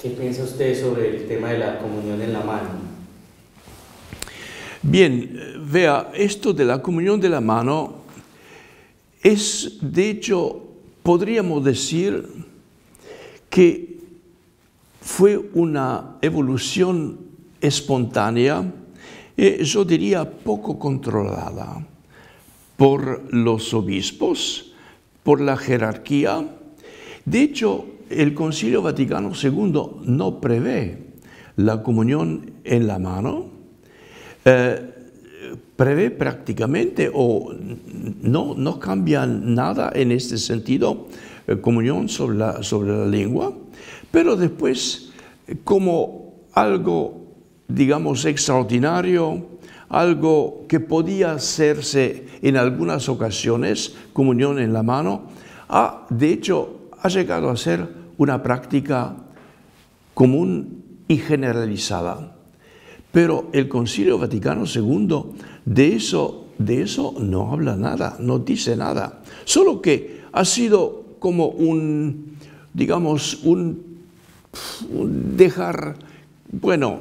¿Qué piensa usted sobre el tema de la comunión en la mano? Bien, vea, esto de la comunión de la mano es, de hecho, podríamos decir que fue una evolución espontánea, eh, yo diría poco controlada, por los obispos, por la jerarquía. De hecho, el Concilio Vaticano II no prevé la comunión en la mano, eh, prevé prácticamente o no, no cambia nada en este sentido, eh, comunión sobre la, sobre la lengua, pero después como algo, digamos, extraordinario, algo que podía hacerse en algunas ocasiones, comunión en la mano, ha, de hecho, ha llegado a ser una práctica común y generalizada. Pero el Concilio Vaticano II de eso, de eso no habla nada, no dice nada. Solo que ha sido como un, digamos, un, dejar, bueno,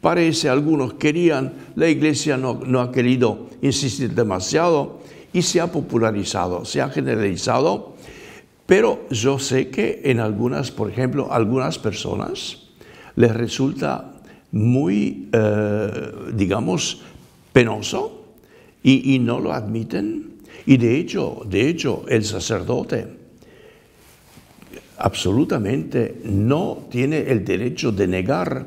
parece algunos querían, la Iglesia no, no ha querido insistir demasiado y se ha popularizado, se ha generalizado pero yo sé que en algunas, por ejemplo, algunas personas les resulta muy, eh, digamos, penoso y, no lo admiten. Y de hecho, de hecho, el sacerdote absolutamente no tiene el derecho de negar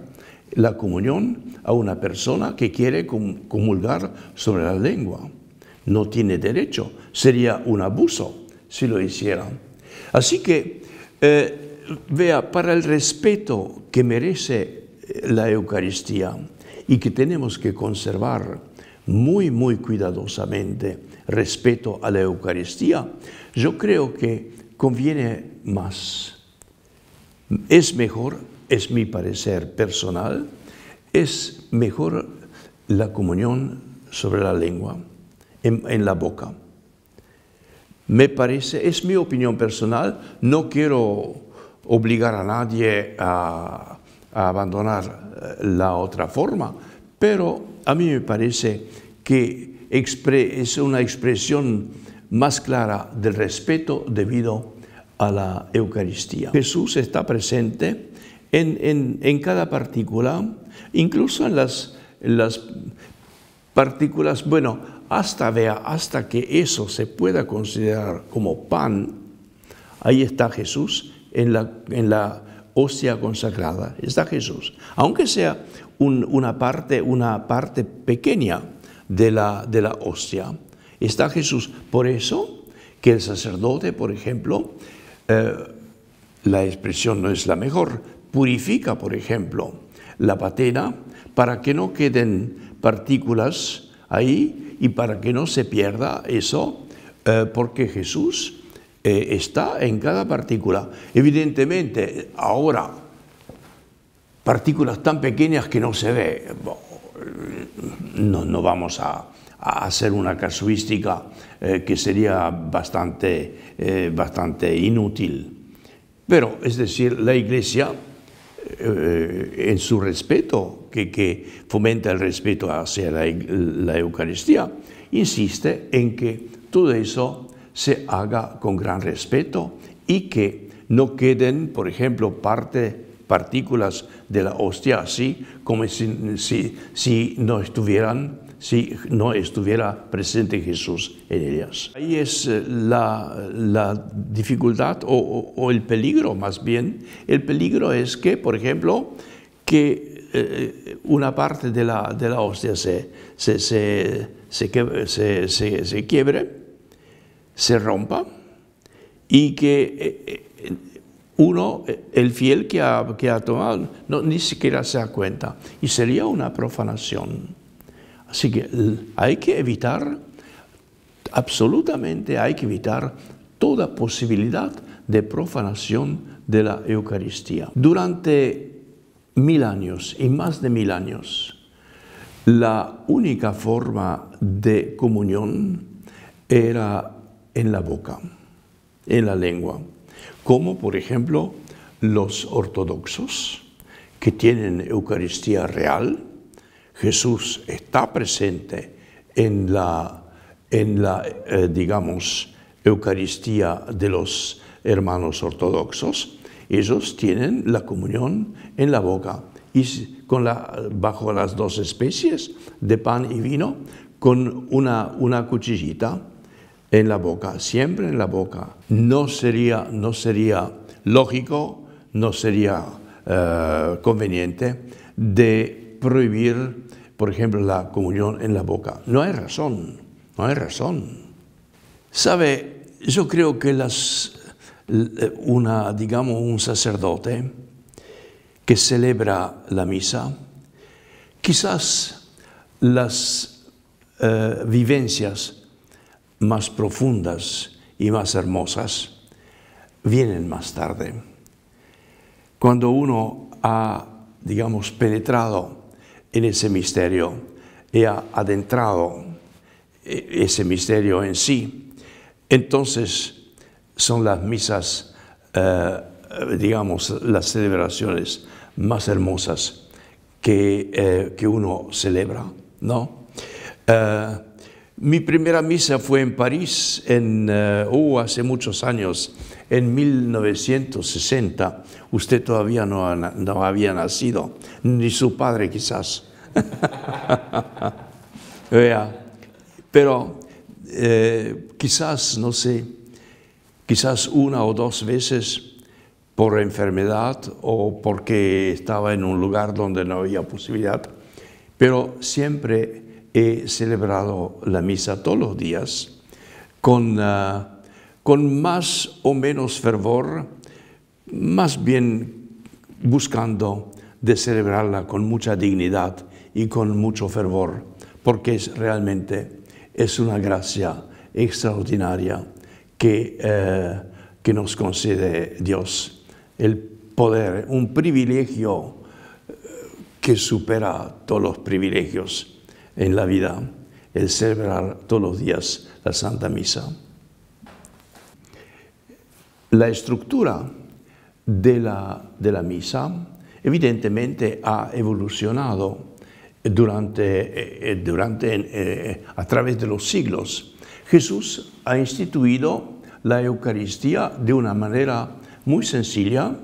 la comunión a una persona que quiere comulgar sobre la lengua. No tiene derecho. Sería un abuso si lo hicieran. Así que, eh, vea, para el respeto que merece eh, la Eucaristía y que tenemos que conservar muy, muy cuidadosamente respeto a la Eucaristía, yo creo que conviene más. Es mejor, es mi parecer personal, es mejor la comunión sobre la lengua, en la boca me parece, es mi opinión personal, no quiero obligar a nadie a, abandonar eh, la otra forma, pero a mí me parece que es una expresión más clara del respeto debido a la Eucaristía. Jesús está presente en, cada partícula, incluso en las, en las partículas, bueno, hasta, vea, hasta que eso se pueda considerar como pan, ahí está Jesús en la, en hostia consagrada, está Jesús, aunque sea una, parte, una parte pequeña de la, de hostia, está Jesús. Por eso que el sacerdote, por ejemplo, eh, la expresión no es la mejor, purifica, por ejemplo, la patena para que no queden partículas ahí y para que no se pierda eso, eh, porque Jesús eh, está en cada partícula. Evidentemente, ahora, partículas tan pequeñas que no se ve, no, vamos a, hacer una casuística eh, que sería bastante, bastante inútil. Pero, es decir, la Iglesia eh, en su respeto, que, que, fomenta el respeto hacia la, Eucaristía, insiste en que todo eso se haga con gran respeto y que no queden, por ejemplo, parte, partículas de la hostia así como si, si, si no estuvieran si no estuviera presente Jesús en ellas. Ahí es eh, la, la dificultad o, o, el peligro más bien. El peligro es que, por ejemplo, que eh, una parte de la, de la hostia se, se, se, se, quiebre, se rompa y que... Eh, uno, el fiel que ha, que ha tomado, no, ni siquiera se da cuenta. Y sería una profanación. Así que hay que evitar, absolutamente hay que evitar toda posibilidad de profanación de la Eucaristía. Durante mil años y más de mil años, la única forma de comunión era en la boca, en la lengua, como por ejemplo los ortodoxos que tienen Eucaristía real, Jesús está presente en la, en la eh, digamos, Eucaristía de los hermanos ortodoxos, ellos tienen la comunión en la boca y con la, bajo las dos especies de pan y vino, con una, una cuchillita en la boca, siempre en la boca. No sería, no sería lógico, no sería eh, conveniente de prohibir por ejemplo, la comunión en la boca. No hay razón, no hay razón. Sabe, yo creo que las, eh, una, digamos, un sacerdote que celebra la misa, quizás las eh, vivencias más profundas y más hermosas vienen más tarde. Cuando uno ha, digamos, penetrado en ese misterio, ha adentrado eh, ese misterio en sí. Entonces son las misas, eh, digamos, las celebraciones más hermosas que, eh, uno celebra, ¿no? Mi primera misa fue en París, en, eh, uh, hace muchos años, en 1960. Usted todavía no, había nacido, ni su padre quizás. pero eh, quizás, no sé, quizás una o dos veces por enfermedad o porque estaba en un lugar donde no había posibilidad, pero siempre he celebrado la misa todos los días ah, con, más o menos fervor, más bien buscando de celebrarla con mucha dignidad y con mucho fervor, porque es, realmente es una gracia extraordinaria que, eh, que nos concede Dios, el poder, un privilegio eh, que supera todos los privilegios en la vida el celebrar todos los días la Santa Misa. La estructura de la, de la misa evidentemente ha evolucionado durante, eh, eh, durante, eh, a través de los siglos. Jesús ha instituido la Eucaristía de una manera muy sencilla,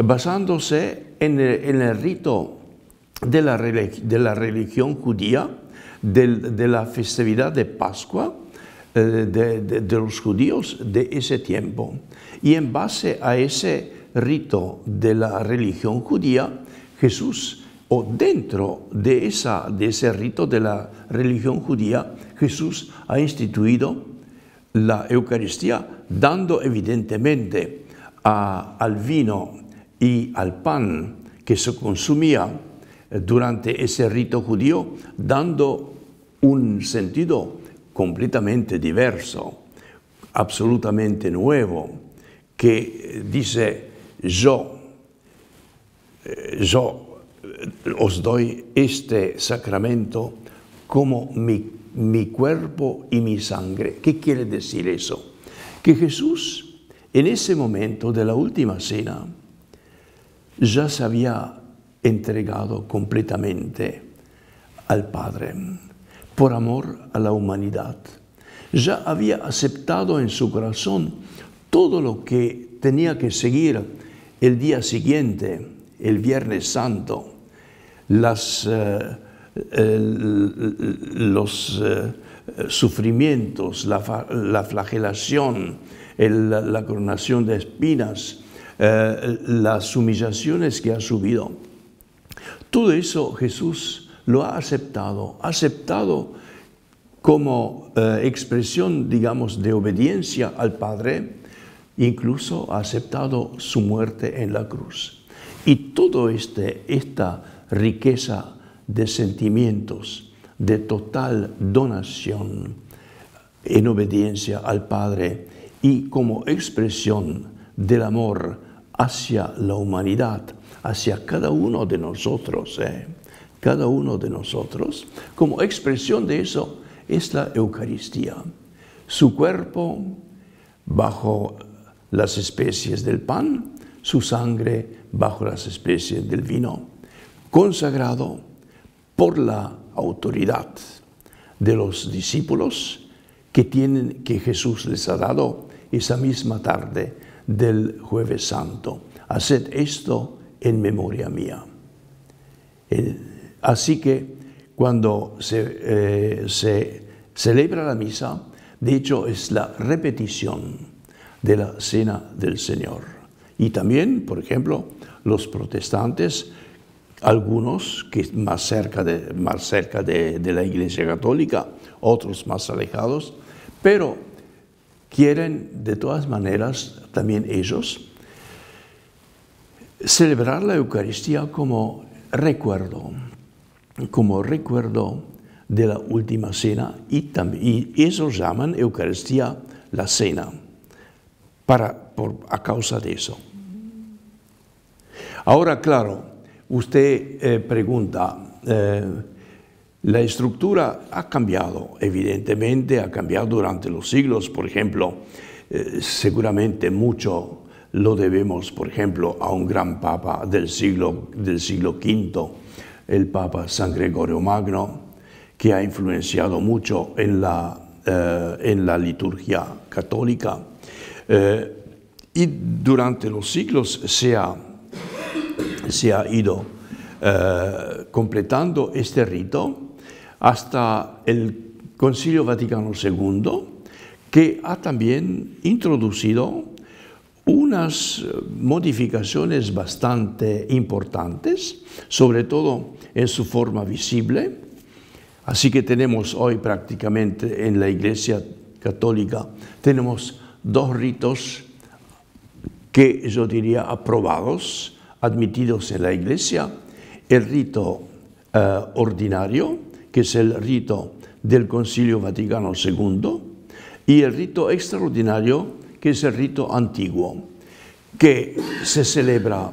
basándose en el, en el rito de la, religión judía, de, la festividad de Pascua eh, de, los judíos de ese tiempo. Y en base a ese rito de la religión judía, Jesús, o dentro de, esa, de ese rito de la religión judía, Jesús ha instituido la Eucaristía, dando evidentemente al vino y al pan que se consumía durante ese rito judío, dando un sentido completamente diverso, absolutamente nuevo, que dice, yo, eh, yo eh, os doy este sacramento como mi, cuerpo y mi sangre. ¿Qué quiere decir eso? Que Jesús, en ese momento de la última cena, ya sabía entregado completamente al Padre por amor a la humanidad. Ya había aceptado en su corazón todo lo que tenía que seguir el día siguiente, el Viernes Santo, eh, los eh, sufrimientos, la, flagelación, la coronación de espinas, eh, las humillaciones que ha subido. Todo eso Jesús lo ha aceptado, aceptado como eh, expresión, digamos, de obediencia al Padre, incluso ha aceptado su muerte en la cruz. Y toda este, esta riqueza de sentimientos, de total donación en obediencia al Padre y como expresión del amor hacia la humanidad, hacia cada uno de nosotros. ¿eh? Cada uno de nosotros. Como expresión de eso es la Eucaristía. Su cuerpo bajo las especies del pan, su sangre bajo las especies del vino, consagrado por la autoridad de los discípulos que, tienen, que Jesús les ha dado esa misma tarde del jueves santo. Haced esto en memoria mía. Eh, así que cuando eh, se, celebra la misa, de hecho es la repetición de la cena del Señor. Y también, por ejemplo, los protestantes, algunos que más cerca de, más cerca de la Iglesia Católica, otros más alejados, pero quieren de todas maneras también ellos celebrar la Eucaristía como recuerdo, como recuerdo de la última cena y, también, eso llaman Eucaristía la cena, para, a causa de eso. Ahora, claro, usted eh, pregunta, eh, la estructura ha cambiado, evidentemente, ha cambiado durante los siglos, por ejemplo, eh, seguramente mucho lo debemos, por ejemplo, a un gran papa del siglo, del siglo V, el Papa San Gregorio Magno, que ha influenciado mucho en la, eh, en la liturgia católica. Eh, y durante los siglos se ha, se ha ido eh, completando este rito hasta el Concilio Vaticano II, que ha también introducido unas eh, modificaciones bastante importantes, sobre todo en su forma visible. Así que tenemos hoy prácticamente en la Iglesia Católica, tenemos dos ritos que yo diría aprobados, admitidos en la Iglesia. El rito eh, ordinario, que es el rito del Concilio Vaticano II, y el rito extraordinario, que es el rito antiguo, que se celebra,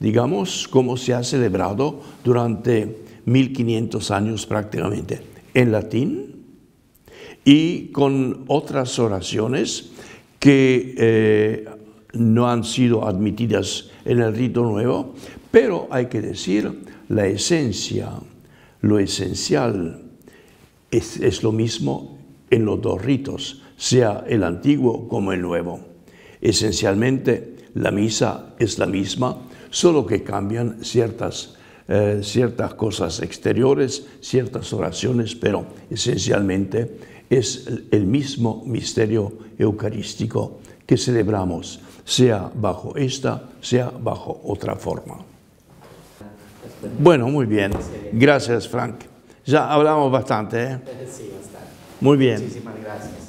digamos, como se ha celebrado durante 1500 años prácticamente, en latín y con otras oraciones que eh, no han sido admitidas en el rito nuevo, pero hay que decir la esencia, lo esencial es lo mismo en los dos ritos, sea el antiguo como el nuevo. Esencialmente, la misa es la misma, solo que cambian ciertas, eh, ciertas cosas exteriores, ciertas oraciones, pero esencialmente es el mismo misterio eucarístico que celebramos, sea bajo esta, sea bajo otra forma. Bueno, muy bien. Gracias, Frank. Ya hablamos bastante, ¿eh? Sí, bastante. Muy bien. Muchísimas gracias.